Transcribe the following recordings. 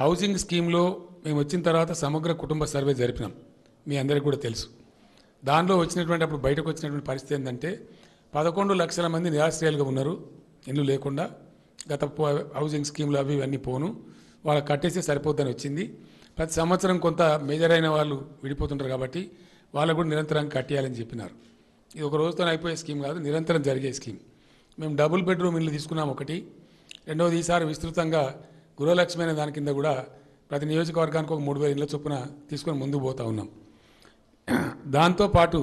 housing స్కీమ్లో మేము వచ్చిన తర్వాత సమగ్ర కుటుంబ సర్వే జరిపినాం మీ అందరికీ కూడా తెలుసు దానిలో వచ్చినటువంటి అప్పుడు బయటకు వచ్చినటువంటి పరిస్థితి ఏంటంటే పదకొండు లక్షల మంది నిరాశ్రయాలుగా ఉన్నారు ఇల్లు లేకుండా గత హౌసింగ్ స్కీమ్లు అవి ఇవన్నీ పోను వాళ్ళు కట్టేస్తే సరిపోద్దని వచ్చింది ప్రతి సంవత్సరం కొంత మేజర్ అయిన వాళ్ళు విడిపోతుంటారు కాబట్టి వాళ్ళకు కూడా నిరంతరం కట్టేయాలని చెప్పినారు ఇది ఒక రోజుతో అయిపోయే స్కీమ్ కాదు నిరంతరం జరిగే స్కీమ్ మేము డబుల్ బెడ్రూమ్ ఇల్లు తీసుకున్నాం ఒకటి రెండవది ఈసారి విస్తృతంగా గృహలక్ష్మి అనే దాని కింద కూడా ప్రతి నియోజకవర్గానికి ఒక మూడు వేల ఇళ్ళ చొప్పున తీసుకొని ముందు పోతూ ఉన్నాం దాంతోపాటు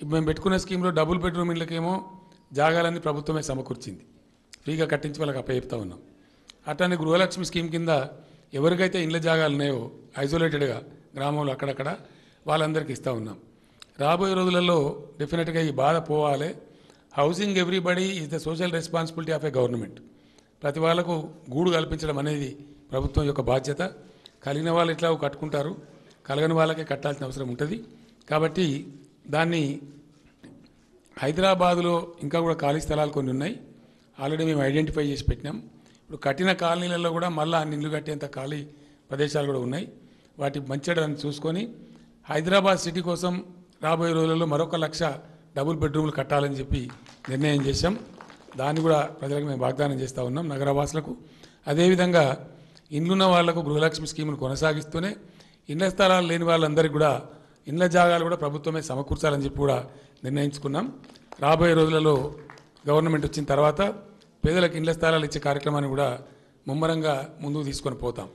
ఇప్పుడు మేము పెట్టుకున్న స్కీమ్లో డబుల్ బెడ్రూమ్ ఇళ్ళకేమో జాగాలన్నీ ప్రభుత్వమే సమకూర్చింది ఫ్రీగా కట్టించి వాళ్ళకి అప్పచెప్తా ఉన్నాం అట్లానే గృహలక్ష్మి స్కీమ్ కింద ఎవరికైతే ఇండ్ల జాగాలు ఉన్నాయో ఐసోలేటెడ్గా గ్రామంలో అక్కడక్కడ వాళ్ళందరికీ ఇస్తూ ఉన్నాం రాబోయే రోజులలో డెఫినెట్గా ఈ బాధ పోవాలి housing everybody is the social responsibility of a government ప్రతి వాళ్ళకు గూడు కల్పించడం అనేది ప్రభుత్వం యొక్క బాధ్యత కలిగిన వాళ్ళు ఇట్లా కట్టుకుంటారు కలగని వాళ్ళకే కట్టాల్సిన అవసరం ఉంటుంది కాబట్టి దాన్ని హైదరాబాదులో ఇంకా కూడా ఖాళీ స్థలాలు కొన్ని ఉన్నాయి ఆల్రెడీ మేము ఐడెంటిఫై చేసి పెట్టినాం ఇప్పుడు కట్టిన కాలనీలలో కూడా మళ్ళీ అన్ని ఇల్లు కట్టేంత ఖాళీ ప్రదేశాలు కూడా ఉన్నాయి వాటి మంచిడని చూసుకొని హైదరాబాద్ సిటీ కోసం రాబోయే రోజులలో మరొక లక్ష డబుల్ బెడ్రూమ్లు కట్టాలని చెప్పి నిర్ణయం చేశాం దాన్ని కూడా ప్రజలకు మేము వాగ్దానం చేస్తూ ఉన్నాం నగరవాసులకు అదేవిధంగా ఇండ్లున్న వాళ్లకు గృహలక్ష్మి స్కీమును కొనసాగిస్తూనే ఇళ్ల స్థలాలు లేని వాళ్ళందరికీ కూడా ఇళ్ల జాగాలు కూడా ప్రభుత్వమే సమకూర్చాలని చెప్పి కూడా నిర్ణయించుకున్నాం రాబోయే రోజులలో గవర్నమెంట్ వచ్చిన తర్వాత పేదలకు ఇళ్ల స్థలాలు ఇచ్చే కార్యక్రమాన్ని కూడా ముమ్మరంగా ముందుకు తీసుకొని పోతాం